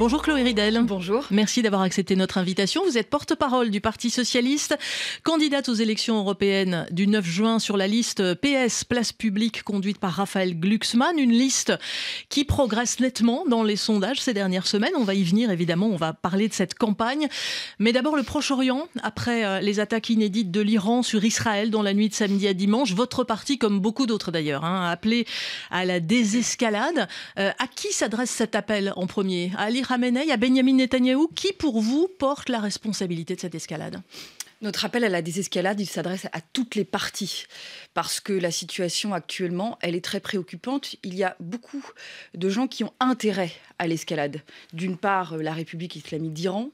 Bonjour Chloé Ridel. Bonjour. Merci d'avoir accepté notre invitation. Vous êtes porte-parole du Parti socialiste, candidate aux élections européennes du 9 juin sur la liste PS Place publique conduite par Raphaël Glucksmann, une liste qui progresse nettement dans les sondages ces dernières semaines. On va y venir évidemment, on va parler de cette campagne. Mais d'abord le Proche-Orient, après euh, les attaques inédites de l'Iran sur Israël dans la nuit de samedi à dimanche, votre parti, comme beaucoup d'autres d'ailleurs, hein, a appelé à la désescalade. Euh, à qui s'adresse cet appel en premier À à Benjamin Netanyahou. Qui, pour vous, porte la responsabilité de cette escalade notre appel à la désescalade, il s'adresse à toutes les parties parce que la situation actuellement, elle est très préoccupante. Il y a beaucoup de gens qui ont intérêt à l'escalade. D'une part, euh, la République islamique d'Iran,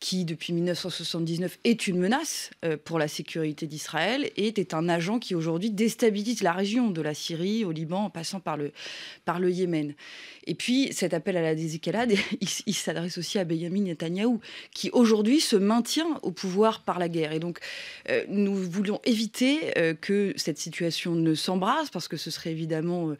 qui depuis 1979 est une menace euh, pour la sécurité d'Israël et est un agent qui aujourd'hui déstabilise la région de la Syrie au Liban en passant par le, par le Yémen. Et puis cet appel à la désescalade, il, s'adresse aussi à Benjamin Netanyahou qui aujourd'hui se maintient au pouvoir par la guerre. Et donc euh, nous voulions éviter euh, que cette situation ne s'embrase parce que ce serait évidemment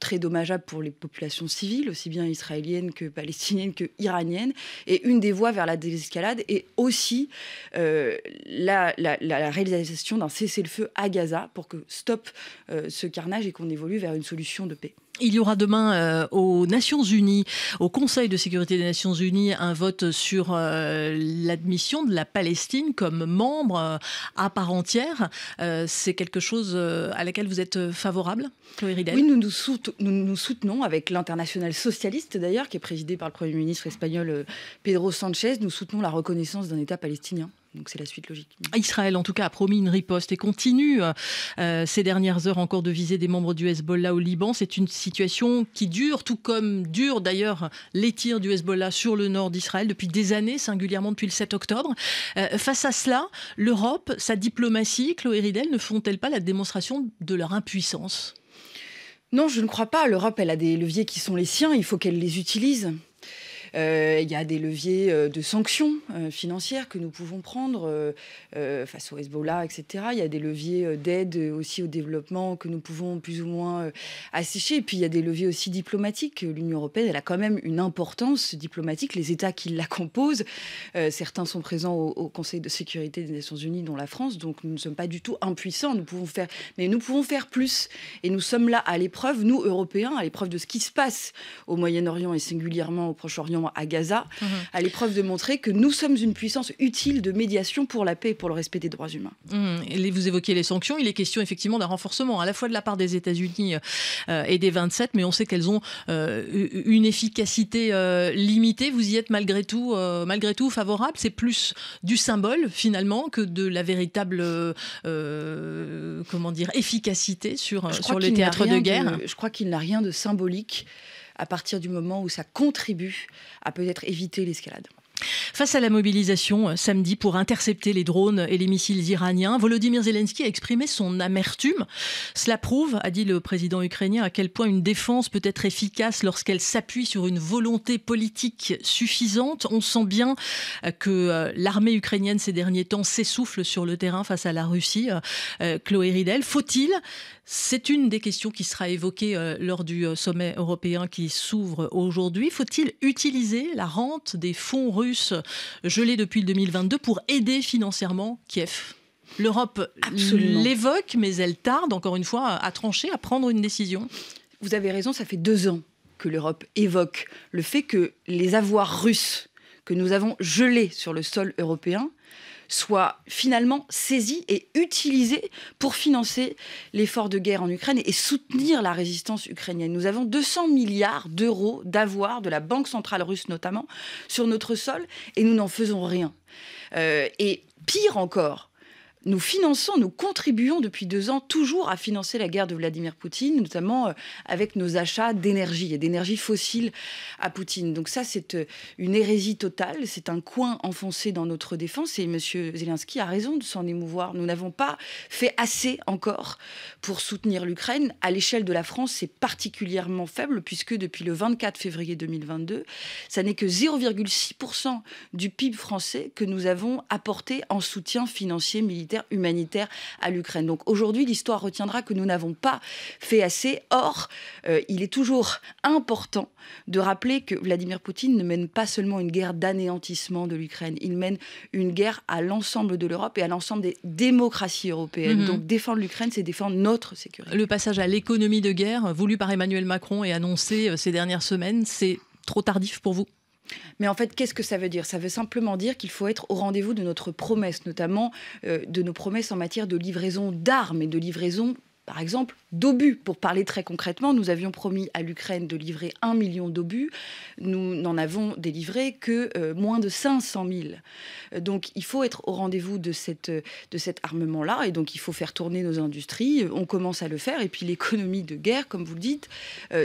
très dommageable pour les populations civiles, aussi bien israéliennes que palestiniennes que iraniennes. Et une des voies vers la désescalade escalade et aussi euh, la, la, réalisation d'un cessez-le-feu à Gaza pour que stop euh, ce carnage et qu'on évolue vers une solution de paix. Il y aura demain euh, aux Nations Unies, au Conseil de sécurité des Nations Unies, un vote sur euh, l'admission de la Palestine comme membre euh, à part entière. C'est quelque chose à laquelle vous êtes favorable, Chloé Oui, nous nous, nous soutenons avec l'international socialiste d'ailleurs, qui est présidé par le Premier ministre espagnol Pedro Sanchez. Nous soutenons la reconnaissance d'un État palestinien c'est la suite logique. Israël, en tout cas, a promis une riposte et continue euh, euh, ces dernières heures encore de viser des membres du Hezbollah au Liban. C'est une situation qui dure, tout comme dure d'ailleurs les tirs du Hezbollah sur le nord d'Israël depuis des années, singulièrement depuis le 7 octobre. Euh, face à cela, l'Europe, sa diplomatie, Chloé Ridel, ne font-elles pas la démonstration de leur impuissance non, je ne crois pas. L'Europe, elle a des leviers qui sont les siens. Il faut qu'elle les utilise. Euh, il y a des leviers euh, de sanctions euh, financières que nous pouvons prendre face au Hezbollah, etc. Il y a des leviers d'aide aussi au développement que nous pouvons plus ou moins assécher. Et puis il y a des leviers aussi diplomatiques. L'Union européenne, elle a quand même une importance diplomatique. Les États qui la composent, certains sont présents au, Conseil de sécurité des Nations Unies, dont la France. Donc nous ne sommes pas du tout impuissants. Nous pouvons faire, mais nous pouvons faire plus. Et nous sommes là à l'épreuve, nous Européens, à l'épreuve de ce qui se passe au Moyen-Orient et singulièrement au Proche-Orient à Gaza, mhm. à l'épreuve de montrer que nous sommes une puissance utile de médiation pour la paix et pour le respect des droits humains. Mhm. vous évoquez les sanctions, il est question effectivement d'un renforcement à la fois de la part des États-Unis euh, et des 27, mais on sait qu'elles ont euh, une efficacité euh, limitée. Vous y êtes malgré tout, malgré tout favorable. C'est plus du symbole finalement que de la véritable comment dire efficacité sur, sur le théâtre de guerre. je crois qu'il n'a rien de symbolique à partir du moment où ça contribue à peut-être éviter l'escalade. Face à la mobilisation euh, samedi pour intercepter les drones et les missiles iraniens, Volodymyr Zelensky a exprimé son amertume. Cela prouve, a dit le président ukrainien, à quel point une défense peut être efficace lorsqu'elle s'appuie sur une volonté politique suffisante. On sent bien euh, que euh, l'armée ukrainienne ces derniers temps s'essouffle sur le terrain face à la Russie. Chloé Ridel, faut-il C'est une des questions qui sera évoquée lors du sommet européen qui s'ouvre aujourd'hui. Faut-il utiliser la rente des fonds russes russe depuis le 2022 pour aider financièrement Kiev. L'Europe l'évoque, mais elle tarde, encore une fois, à trancher, à prendre une décision. Vous avez raison, ça fait deux ans que l'Europe évoque le fait que les avoirs russes que nous avons gelés sur le sol européen soit finalement saisi et utilisé pour financer l'effort de guerre en Ukraine et soutenir la résistance ukrainienne. Nous avons 200 milliards d'euros d'avoir de la Banque centrale russe notamment sur notre sol et nous n'en faisons rien. Euh, et pire encore, nous finançons, nous contribuons depuis deux ans toujours à financer la guerre de Vladimir Poutine, notamment euh, avec nos achats d'énergie et d'énergie fossile à Poutine. Donc ça, c'est euh, une hérésie totale, c'est un coin enfoncé dans notre défense et M. Zelensky a raison de s'en émouvoir. Nous n'avons pas fait assez encore pour soutenir l'Ukraine. À l'échelle de la France, c'est particulièrement faible puisque depuis le 24 février 2022, ça n'est que 0,6% du PIB français que nous avons apporté en soutien financier militaire humanitaire à l'Ukraine. Donc aujourd'hui, l'histoire retiendra que nous n'avons pas fait assez. Or, euh, il est toujours important de rappeler que Vladimir Poutine ne mène pas seulement une guerre d'anéantissement de l'Ukraine, il mène une guerre à l'ensemble de l'Europe et à l'ensemble des démocraties européennes. Mhm. Donc défendre l'Ukraine, c'est défendre notre sécurité. Le passage à l'économie de guerre voulu par Emmanuel Macron et annoncé euh, ces dernières semaines, c'est trop tardif pour vous mais en fait, qu'est-ce que ça veut dire Ça veut simplement dire qu'il faut être au rendez-vous de notre promesse, notamment euh, de nos promesses en matière de livraison d'armes et de livraison par exemple, d'obus. Pour parler très concrètement, nous avions promis à l'Ukraine de livrer un million d'obus. Nous n'en avons délivré que euh, moins de 500 000. Euh, donc il faut être au rendez-vous de, de cet armement-là et donc il faut faire tourner nos industries. On commence à le faire. Et puis l'économie de guerre, comme vous le dites,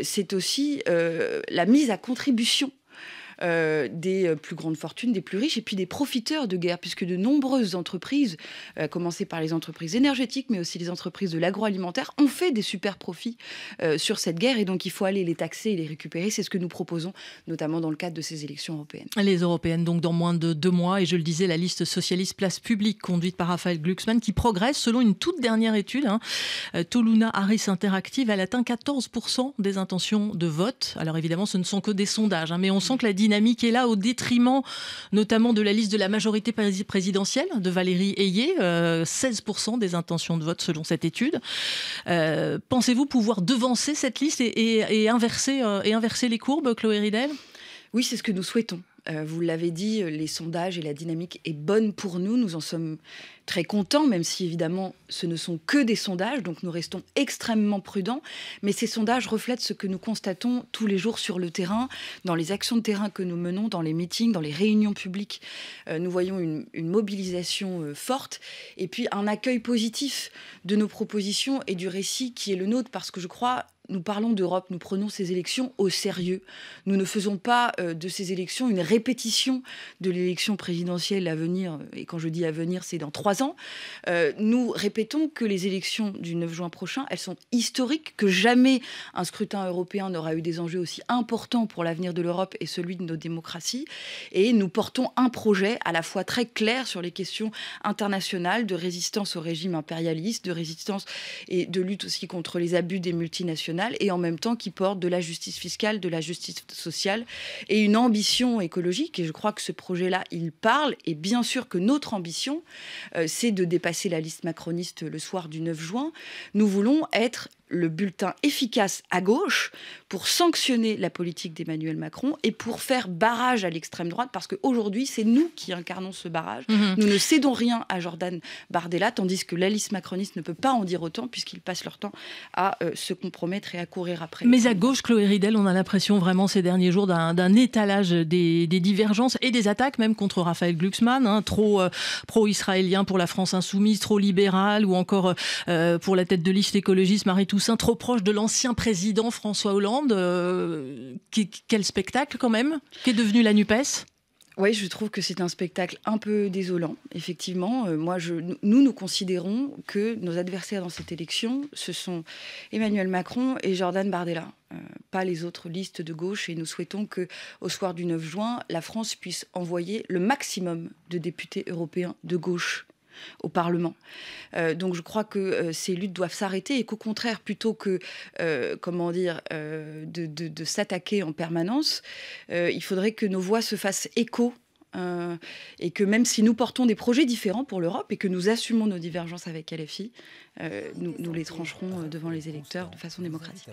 c'est aussi la mise à contribution euh, des euh, plus grandes fortunes, des plus riches, et puis des profiteurs de guerre, puisque de nombreuses entreprises, euh, commencées par les entreprises énergétiques, mais aussi les entreprises de l'agroalimentaire, ont fait des super profits euh, sur cette guerre, et donc il faut aller les taxer et les récupérer. C'est ce que nous proposons, notamment dans le cadre de ces élections européennes. Les européennes, donc dans moins de deux mois, et je le disais, la liste socialiste Place Publique, conduite par Raphaël Glucksmann, qui progresse selon une toute dernière étude. Hein, Toluna Harris Interactive, elle atteint 14% des intentions de vote. Alors évidemment, ce ne sont que des sondages, hein, mais on sent que la dynamique dynamique est là au détriment notamment de la liste de la majorité présidentielle de Valérie Ayé, 16% euh, des intentions de vote selon cette étude. Euh, pensez-vous pouvoir devancer cette liste et, inverser, euh, et inverser les courbes, Chloé Ridel Oui, c'est ce que nous souhaitons. vous l'avez dit, les sondages et la dynamique est bonne pour nous. Nous en sommes très content, même si évidemment ce ne sont que des sondages, donc nous restons extrêmement prudents. Mais ces sondages reflètent ce que nous constatons tous les jours sur le terrain, dans les actions de terrain que nous menons, dans les meetings, dans les réunions publiques. Euh, nous voyons une, mobilisation euh, forte et puis un accueil positif de nos propositions et du récit qui est le nôtre, parce que je crois nous parlons d'Europe, nous prenons ces élections au sérieux. Nous ne faisons pas euh, de ces élections une répétition de l'élection présidentielle à venir. Et quand je dis à venir, c'est dans trois ans, euh, nous répétons que les élections du 9 juin prochain, elles sont historiques, que jamais un scrutin européen n'aura eu des enjeux aussi importants pour l'avenir de l'Europe et celui de nos démocraties. Et nous portons un projet à la fois très clair sur les questions internationales de résistance au régime impérialiste, de résistance et de lutte aussi contre les abus des multinationales, et en même temps qui porte de la justice fiscale, de la justice sociale et une ambition écologique. Et je crois que ce projet-là, il parle. Et bien sûr que notre ambition, euh, euh, c'est de dépasser la liste macroniste le soir du 9 juin. Nous voulons être le bulletin efficace à gauche pour sanctionner la politique d'Emmanuel Macron et pour faire barrage à l'extrême droite, parce qu'aujourd'hui, c'est nous qui incarnons ce barrage. Mhm. Nous ne cédons rien à Jordan Bardella, tandis que l'Alice macroniste ne peut pas en dire autant, puisqu'ils passent leur temps à euh, se compromettre et à courir après. Mais à gauche, Chloé Ridel, on a l'impression vraiment ces derniers jours d'un étalage des, divergences et des attaques, même contre Raphaël Glucksmann, hein, trop euh, pro-israélien pour la France insoumise, trop libéral, ou encore euh, pour la tête de liste écologiste Marie Toussaint Toussaint trop proche de l'ancien président François Hollande. Euh, quel spectacle quand même Qu'est devenu la NUPES oui, je trouve que c'est un spectacle un peu désolant, effectivement. Euh, moi, nous, nous considérons que nos adversaires dans cette élection, ce sont Emmanuel Macron et Jordan Bardella, euh, pas les autres listes de gauche. Et nous souhaitons que, au soir du 9 juin, la France puisse envoyer le maximum de députés européens de gauche au Parlement. Euh, donc je crois que euh, ces luttes doivent s'arrêter et qu'au contraire, plutôt que euh, comment dire, de, s'attaquer en permanence, il faudrait que nos voix se fassent écho. et que même si nous portons des projets différents pour l'Europe et que nous assumons nos divergences avec LFI, nous, nous les trancherons devant les électeurs de façon démocratique.